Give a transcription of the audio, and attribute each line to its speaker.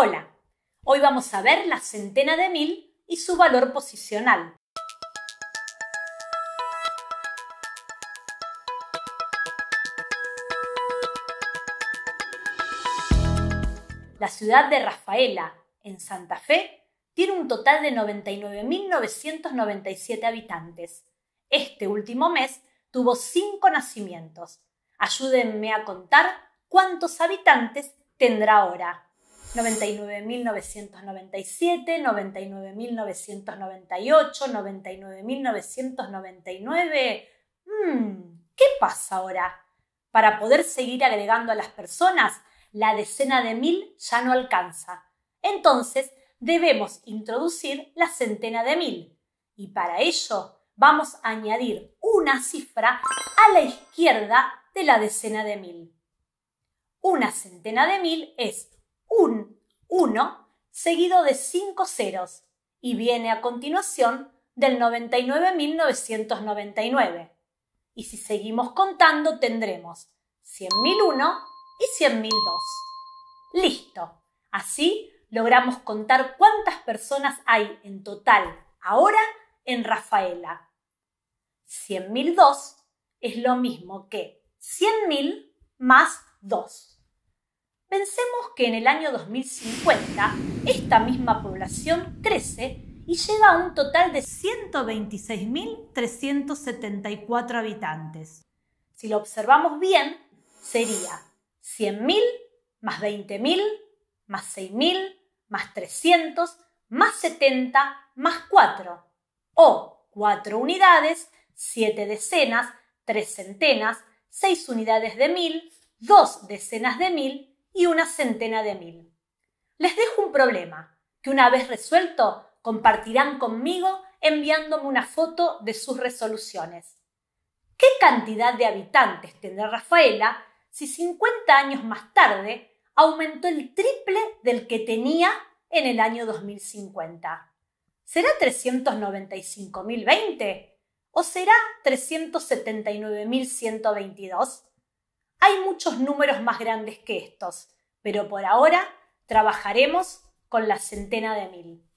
Speaker 1: Hola, hoy vamos a ver la centena de mil y su valor posicional. La ciudad de Rafaela, en Santa Fe, tiene un total de 99.997 habitantes. Este último mes tuvo cinco nacimientos. Ayúdenme a contar cuántos habitantes tendrá ahora. 99.997, 99.998, 99.999. ¿Qué pasa ahora? Para poder seguir agregando a las personas, la decena de mil ya no alcanza. Entonces, debemos introducir la centena de mil. Y para ello, vamos a añadir una cifra a la izquierda de la decena de mil. Una centena de mil es un 1 seguido de 5 ceros y viene a continuación del 99.999. Y si seguimos contando tendremos 100.001 y 100.002. Listo. Así logramos contar cuántas personas hay en total ahora en Rafaela. 100.002 es lo mismo que 100.000 más 2. Pensemos que en el año 2050 esta misma población crece y llega a un total de 126.374 habitantes. Si lo observamos bien, sería 100.000 más 20.000 más 6.000 más 300 más 70 más 4 o 4 unidades, 7 decenas, 3 centenas, 6 unidades de 1.000, 2 decenas de 1.000 y una centena de mil. Les dejo un problema que una vez resuelto compartirán conmigo enviándome una foto de sus resoluciones. ¿Qué cantidad de habitantes tendrá Rafaela si 50 años más tarde aumentó el triple del que tenía en el año 2050? ¿Será 395.020 o será 379.122? Hay muchos números más grandes que estos, pero por ahora trabajaremos con la centena de mil.